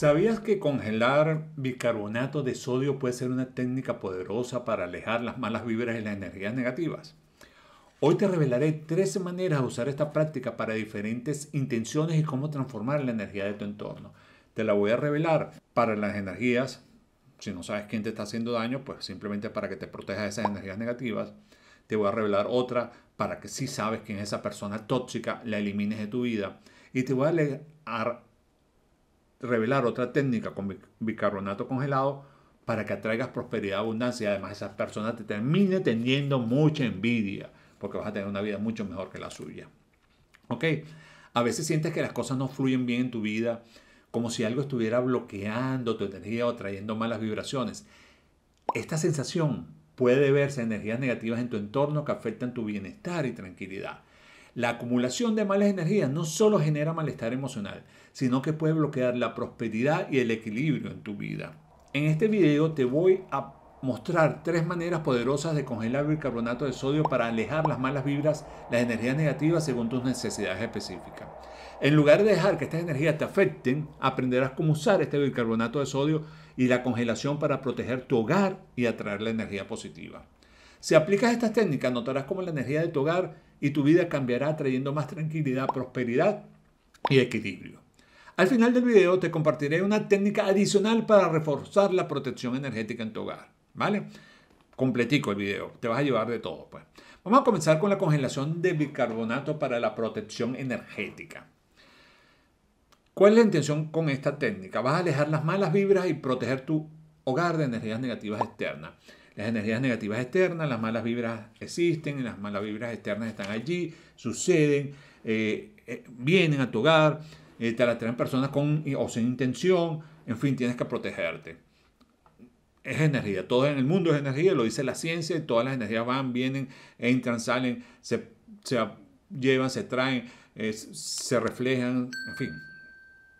¿Sabías que congelar bicarbonato de sodio puede ser una técnica poderosa para alejar las malas vibras y las energías negativas? Hoy te revelaré 13 maneras de usar esta práctica para diferentes intenciones y cómo transformar la energía de tu entorno. Te la voy a revelar para las energías, si no sabes quién te está haciendo daño, pues simplemente para que te proteja de esas energías negativas. Te voy a revelar otra para que si sabes quién es esa persona tóxica, la elimines de tu vida. Y te voy a, revelar otra técnica con bicarbonato congelado para que atraigas prosperidad, abundancia. y Además, esa persona te termine teniendo mucha envidia porque vas a tener una vida mucho mejor que la suya. ¿Ok? A veces sientes que las cosas no fluyen bien en tu vida, como si algo estuviera bloqueando tu energía o trayendo malas vibraciones. Esta sensación puede verse en energías negativas en tu entorno que afectan tu bienestar y tranquilidad. La acumulación de malas energías no solo genera malestar emocional, sino que puede bloquear la prosperidad y el equilibrio en tu vida. En este video te voy a mostrar tres maneras poderosas de congelar bicarbonato de sodio para alejar las malas vibras, las energías negativas según tus necesidades específicas. En lugar de dejar que estas energías te afecten, aprenderás cómo usar este bicarbonato de sodio y la congelación para proteger tu hogar y atraer la energía positiva. Si aplicas estas técnicas, notarás cómo la energía de tu hogar y tu vida cambiará trayendo más tranquilidad, prosperidad y equilibrio. Al final del video te compartiré una técnica adicional para reforzar la protección energética en tu hogar, ¿vale? Completico el video, te vas a llevar de todo, pues. Vamos a comenzar con la congelación de bicarbonato para la protección energética. ¿Cuál es la intención con esta técnica? Vas a alejar las malas vibras y proteger tu hogar de energías negativas externas. Las energías negativas externas, las malas vibras existen, las malas vibras externas están allí, suceden, eh, eh, vienen a tu hogar, eh, te la traen personas con o sin intención, en fin, tienes que protegerte. Es energía, todo en el mundo es energía, lo dice la ciencia, todas las energías van, vienen, entran, salen, se llevan, se traen, se reflejan, en fin.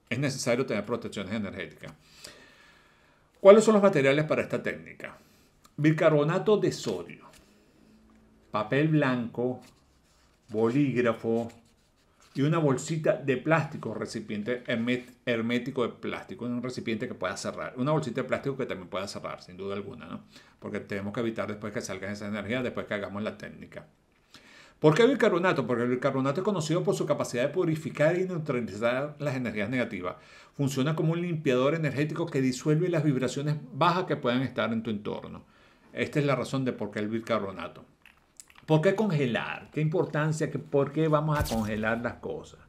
Es necesario tener protecciones energéticas. ¿Cuáles son los materiales para esta técnica? Bicarbonato de sodio, papel blanco, bolígrafo y una bolsita de plástico, recipiente hermético de plástico, un recipiente que pueda cerrar, una bolsita de plástico que también pueda cerrar, sin duda alguna, ¿no? Porque tenemos que evitar después que salgan esa energía, después que hagamos la técnica. ¿Por qué bicarbonato? Porque el bicarbonato es conocido por su capacidad de purificar y neutralizar las energías negativas. Funciona como un limpiador energético que disuelve las vibraciones bajas que puedan estar en tu entorno. Esta es la razón de por qué el bicarbonato. ¿Por qué congelar? ¿Qué importancia? ¿Por qué vamos a congelar las cosas?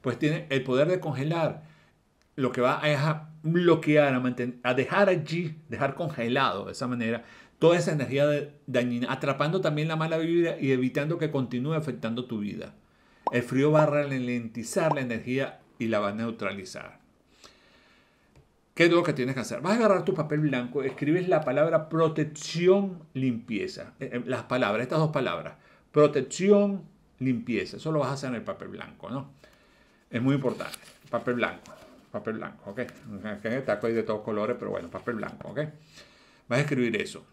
Pues tiene el poder de congelar. Lo que va a, bloquear, a, dejar allí, dejar congelado de esa manera toda esa energía de, dañina, atrapando también la mala vibra y evitando que continúe afectando tu vida. El frío va a ralentizar la energía y la va a neutralizar. ¿Qué es lo que tienes que hacer? Vas a agarrar tu papel blanco, escribes la palabra protección, limpieza. Eh, eh, las palabras, estas dos palabras. Protección, limpieza. Eso lo vas a hacer en el papel blanco, ¿no? Es muy importante. Papel blanco. Papel blanco, ¿ok? Taco hay de todos colores, pero bueno, papel blanco, ¿ok? Vas a escribir eso.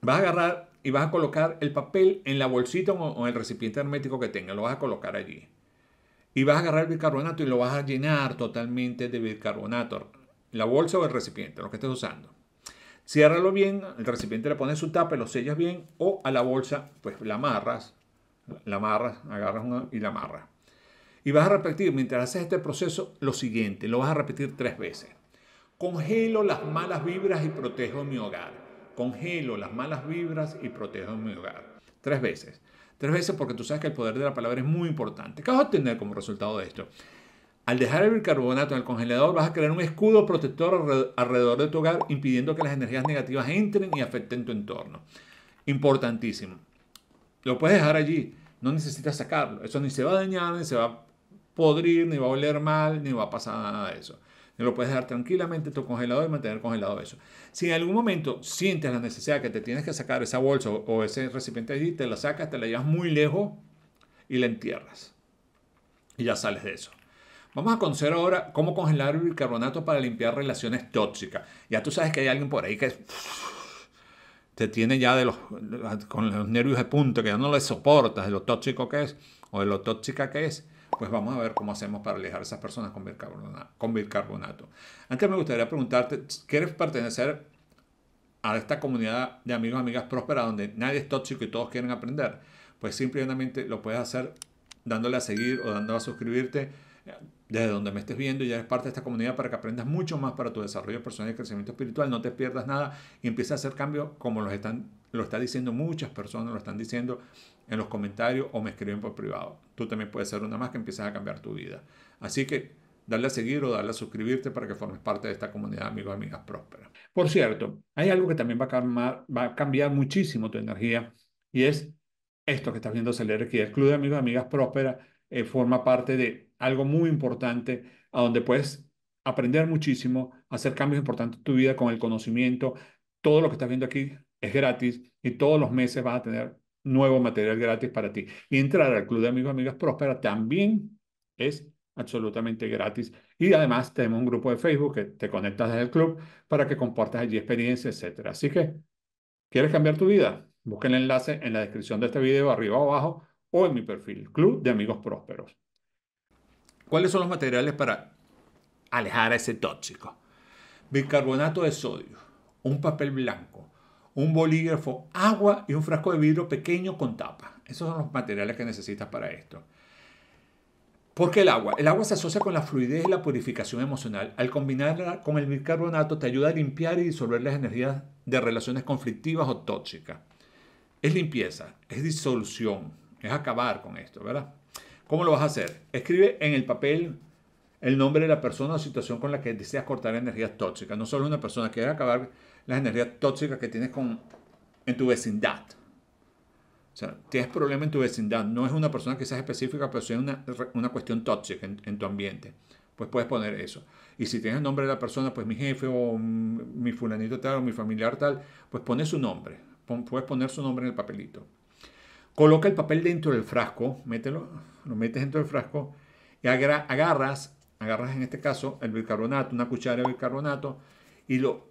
Vas a agarrar y vas a colocar el papel en la bolsita o en el recipiente hermético que tenga. Lo vas a colocar allí. Y vas a agarrar el bicarbonato y lo vas a llenar totalmente de bicarbonato la bolsa o el recipiente, lo que estés usando. Ciérralo bien, el recipiente le pones su tapa, lo sellas bien o a la bolsa, pues la amarras, la amarras, agarras y la amarras. Y vas a repetir, mientras haces este proceso, lo siguiente, lo vas a repetir tres veces. Congelo las malas vibras y protejo mi hogar. Congelo las malas vibras y protejo mi hogar. Tres veces. Tres veces porque tú sabes que el poder de la palabra es muy importante. ¿Qué vas a obtener como resultado de esto? Al dejar el bicarbonato en el congelador vas a crear un escudo protector alrededor de tu hogar impidiendo que las energías negativas entren y afecten tu entorno. Importantísimo. Lo puedes dejar allí, no necesitas sacarlo. Eso ni se va a dañar, ni se va a podrir, ni va a oler mal, ni va a pasar nada de eso. Lo puedes dejar tranquilamente en tu congelador y mantener congelado eso. Si en algún momento sientes la necesidad que te tienes que sacar esa bolsa o ese recipiente allí, te la sacas, te la llevas muy lejos y la entierras. Y ya sales de eso. Vamos a conocer ahora cómo congelar el bicarbonato para limpiar relaciones tóxicas. Ya tú sabes que hay alguien por ahí que te tiene ya de los, con los nervios de punto, que ya no le soportas de lo tóxico que es o de lo tóxica que es. Pues vamos a ver cómo hacemos para alejar a esas personas con bicarbonato. Antes me gustaría preguntarte, ¿quieres pertenecer a esta comunidad de amigos, amigas prósperas donde nadie es tóxico y todos quieren aprender? Pues simplemente lo puedes hacer dándole a seguir o dándole a suscribirte desde donde me estés viendo y ya eres parte de esta comunidad para que aprendas mucho más para tu desarrollo personal y crecimiento espiritual. No te pierdas nada y empieza a hacer cambios como los están, lo está diciendo muchas personas, lo están diciendo en los comentarios o me escriben por privado. Tú también puedes ser una más que empieces a cambiar tu vida. Así que dale a seguir o dale a suscribirte para que formes parte de esta comunidad, amigos y amigas prósperas. Por cierto, hay algo que también va a, cambiar, va a cambiar muchísimo tu energía y es esto que estás viendo le aquí, el Club de Amigos y Amigas Prósperas eh, forma parte de algo muy importante a donde puedes aprender muchísimo, hacer cambios importantes en tu vida con el conocimiento. Todo lo que estás viendo aquí es gratis y todos los meses vas a tener nuevo material gratis para ti. Y entrar al Club de Amigos Amigas Próspera también es absolutamente gratis. Y además tenemos un grupo de Facebook que te conectas desde el club para que compartas allí experiencias, etcétera. Así que, ¿quieres cambiar tu vida? Busca el enlace en la descripción de este video, arriba o abajo, o en mi perfil, Club de Amigos Prósperos. ¿Cuáles son los materiales para alejar a ese tóxico? Bicarbonato de sodio, un papel blanco, un bolígrafo, agua y un frasco de vidrio pequeño con tapa. Esos son los materiales que necesitas para esto. ¿Por qué el agua? El agua se asocia con la fluidez y la purificación emocional. Al combinarla con el bicarbonato te ayuda a limpiar y disolver las energías de relaciones conflictivas o tóxicas. Es limpieza, es disolución, es acabar con esto, ¿verdad? ¿Cómo lo vas a hacer? Escribe en el papel el nombre de la persona o situación con la que deseas cortar energías tóxicas. No solo una persona, quieres acabar las energías tóxicas que tienes con, en tu vecindad. O sea, tienes problema en tu vecindad. No es una persona que sea específica, pero es una, cuestión tóxica en, tu ambiente. Pues puedes poner eso. Y si tienes el nombre de la persona, pues mi jefe o mi fulanito tal o mi familiar tal, pues pone su nombre. puedes poner su nombre en el papelito. Coloca el papel dentro del frasco, mételo, lo metes dentro del frasco y agarras, agarras en este caso el bicarbonato, una cuchara de bicarbonato y lo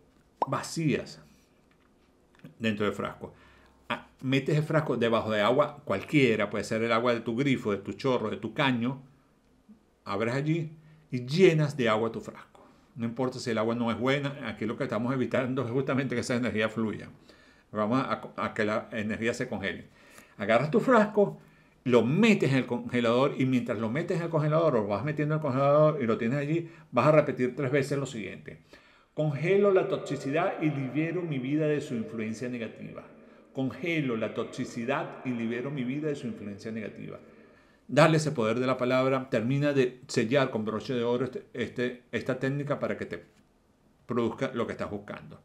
vacías dentro del frasco. Ah, metes el frasco debajo de agua cualquiera, puede ser el agua de tu grifo, de tu chorro, de tu caño. Abres allí y llenas de agua tu frasco. No importa si el agua no es buena, aquí lo que estamos evitando es justamente que esa energía fluya. Vamos a, a que la energía se congele. Agarras tu frasco, lo metes en el congelador y mientras lo metes en el congelador o vas metiendo en el congelador y lo tienes allí, vas a repetir tres veces lo siguiente. Congelo la toxicidad y libero mi vida de su influencia negativa. Congelo la toxicidad y libero mi vida de su influencia negativa. Dale ese poder de la palabra, termina de sellar con broche de oro este, este, esta técnica para que te produzca lo que estás buscando.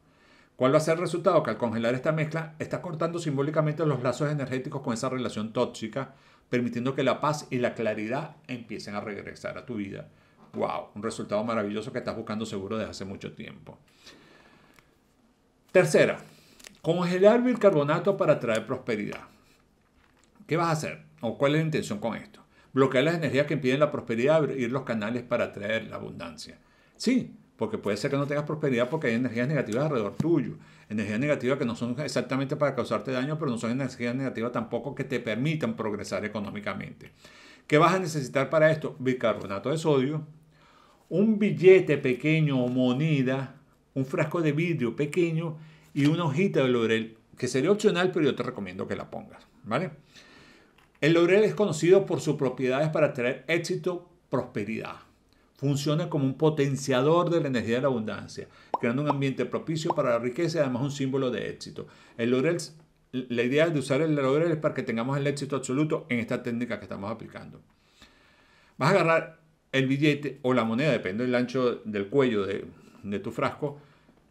¿Cuál va a ser el resultado? Que al congelar esta mezcla estás cortando simbólicamente los lazos energéticos con esa relación tóxica, permitiendo que la paz y la claridad empiecen a regresar a tu vida. ¡Wow! Un resultado maravilloso que estás buscando seguro desde hace mucho tiempo. Tercera, congelar bicarbonato para traer prosperidad. ¿Qué vas a hacer? ¿O cuál es la intención con esto? Bloquear las energías que impiden la prosperidad, y abrir los canales para traer la abundancia. Sí, porque puede ser que no tengas prosperidad porque hay energías negativas alrededor tuyo, energías negativas que no son exactamente para causarte daño, pero no son energías negativas tampoco que te permitan progresar económicamente. ¿Qué vas a necesitar para esto? Bicarbonato de sodio, un billete pequeño o moneda, un frasco de vidrio pequeño y una hojita de laurel, que sería opcional, pero yo te recomiendo que la pongas, ¿vale? El laurel es conocido por sus propiedades para tener éxito, prosperidad funciona como un potenciador de la energía de la abundancia, creando un ambiente propicio para la riqueza y además un símbolo de éxito. El laurel, la idea de usar el laurel es para que tengamos el éxito absoluto en esta técnica que estamos aplicando. Vas a agarrar el billete o la moneda, depende del ancho del cuello de, de tu frasco.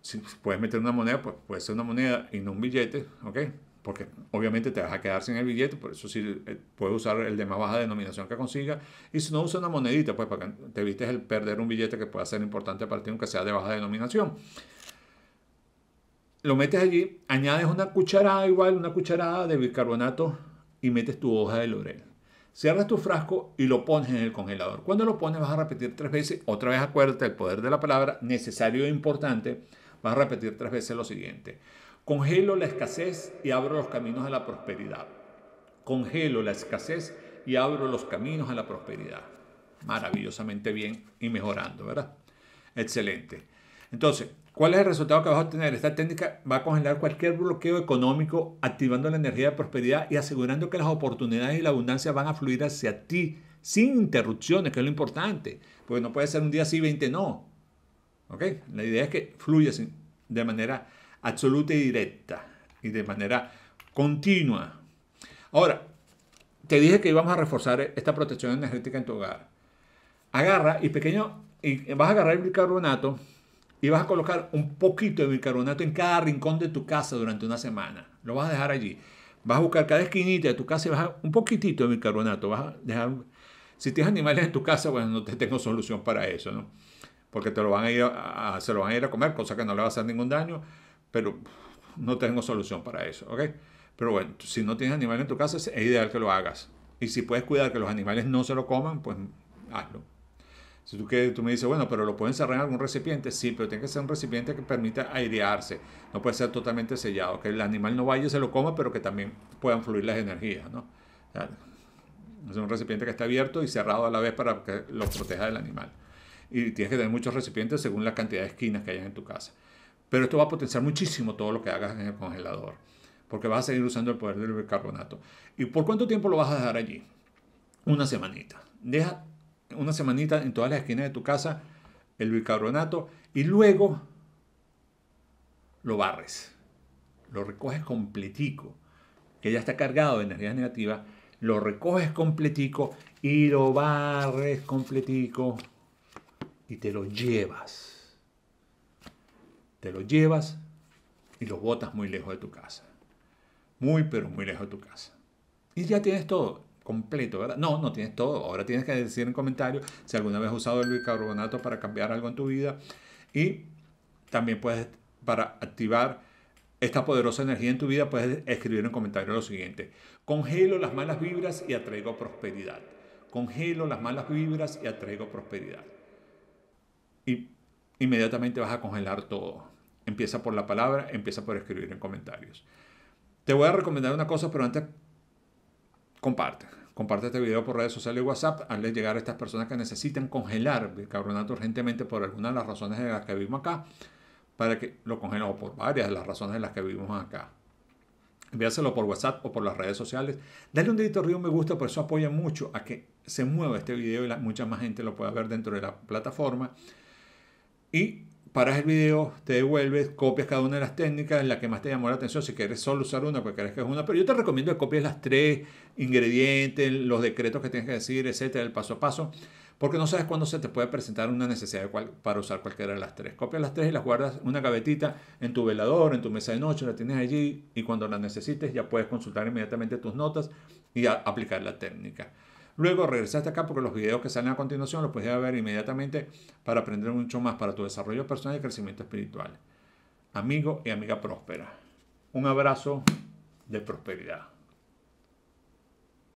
Si puedes meter una moneda, pues puede ser una moneda y no un billete, ¿ok? porque obviamente te vas a quedar en el billete, por eso sí eh, puedes usar el de más baja denominación que consiga, y si no usa una monedita, pues para que te evites el perder un billete que pueda ser importante para ti, aunque sea de baja denominación. Lo metes allí, añades una cucharada igual, una cucharada de bicarbonato y metes tu hoja de laurel. Cierras tu frasco y lo pones en el congelador. Cuando lo pones vas a repetir tres veces, otra vez acuérdate el poder de la palabra, necesario e importante, vas a repetir tres veces lo siguiente. Congelo la escasez y abro los caminos a la prosperidad. Congelo la escasez y abro los caminos a la prosperidad. Maravillosamente bien y mejorando, ¿verdad? Excelente. Entonces, ¿cuál es el resultado que vas a obtener? Esta técnica va a congelar cualquier bloqueo económico, activando la energía de prosperidad y asegurando que las oportunidades y la abundancia van a fluir hacia ti sin interrupciones, que es lo importante. Porque no puede ser un día sí, 20 no. ¿Ok? La idea es que fluya de manera absoluta y directa y de manera continua. Ahora, te dije que íbamos a reforzar esta protección energética en tu hogar. Agarra y pequeño, y vas a agarrar el bicarbonato y vas a colocar un poquito de bicarbonato en cada rincón de tu casa durante una semana. Lo vas a dejar allí. Vas a buscar cada esquinita de tu casa y vas a un poquitito de bicarbonato. Vas a dejar, si tienes animales en tu casa, bueno, no te tengo solución para eso, ¿no? Porque te lo van a ir a, se lo van a ir a comer, cosa que no le va a hacer ningún daño pero no tengo solución para eso, ¿ok? Pero bueno, si no tienes animal en tu casa, es ideal que lo hagas. Y si puedes cuidar que los animales no se lo coman, pues hazlo. Si tú, tú me dices, bueno, pero lo pueden cerrar en algún recipiente, sí, pero tiene que ser un recipiente que permita airearse, no puede ser totalmente sellado, que el animal no vaya y se lo coma, pero que también puedan fluir las energías, ¿no? es un recipiente que está abierto y cerrado a la vez para que lo proteja del animal. Y tienes que tener muchos recipientes según la cantidad de esquinas que hay en tu casa. Pero esto va a potenciar muchísimo todo lo que hagas en el congelador, porque vas a seguir usando el poder del bicarbonato. ¿Y por cuánto tiempo lo vas a dejar allí? Una semanita. Deja una semanita en todas las esquinas de tu casa el bicarbonato y luego lo barres. Lo recoges completico, que ya está cargado de energía negativa. Lo recoges completico y lo barres completico y te lo llevas te lo llevas y lo botas muy lejos de tu casa. Muy, pero muy lejos de tu casa. Y ya tienes todo completo, ¿verdad? No, no tienes todo. Ahora tienes que decir en comentarios si alguna vez has usado el bicarbonato para cambiar algo en tu vida. Y también puedes, para activar esta poderosa energía en tu vida, puedes escribir en comentario lo siguiente. Congelo las malas vibras y atraigo prosperidad. Congelo las malas vibras y atraigo prosperidad. Y inmediatamente vas a congelar todo. Empieza por la palabra, empieza por escribir en comentarios. Te voy a recomendar una cosa, pero antes comparte. Comparte este video por redes sociales y WhatsApp. Hazle llegar a estas personas que necesitan congelar bicarbonato urgentemente por alguna de las razones de las que vimos acá. Para que lo congelen o por varias de las razones de las que vivimos acá. Envíaselo por WhatsApp o por las redes sociales. Dale un dedito arriba, un me gusta, por eso apoya mucho a que se mueva este video y la, mucha más gente lo pueda ver dentro de la plataforma y paras el video, te devuelves, copias cada una de las técnicas, la que más te llamó la atención, si quieres solo usar una, porque crees que es una, pero yo te recomiendo que copies las tres ingredientes, los decretos que tienes que decir, etcétera, el paso a paso, porque no sabes cuándo se te puede presentar una necesidad de para usar cualquiera de las tres. Copias las tres y las guardas en una gavetita en tu velador, en tu mesa de noche, la tienes allí y cuando la necesites ya puedes consultar inmediatamente tus notas y aplicar la técnica. Luego regresaste acá porque los videos que salen a continuación los puedes ver inmediatamente para aprender mucho más para tu desarrollo personal y crecimiento espiritual. Amigo y amiga próspera, un abrazo de prosperidad.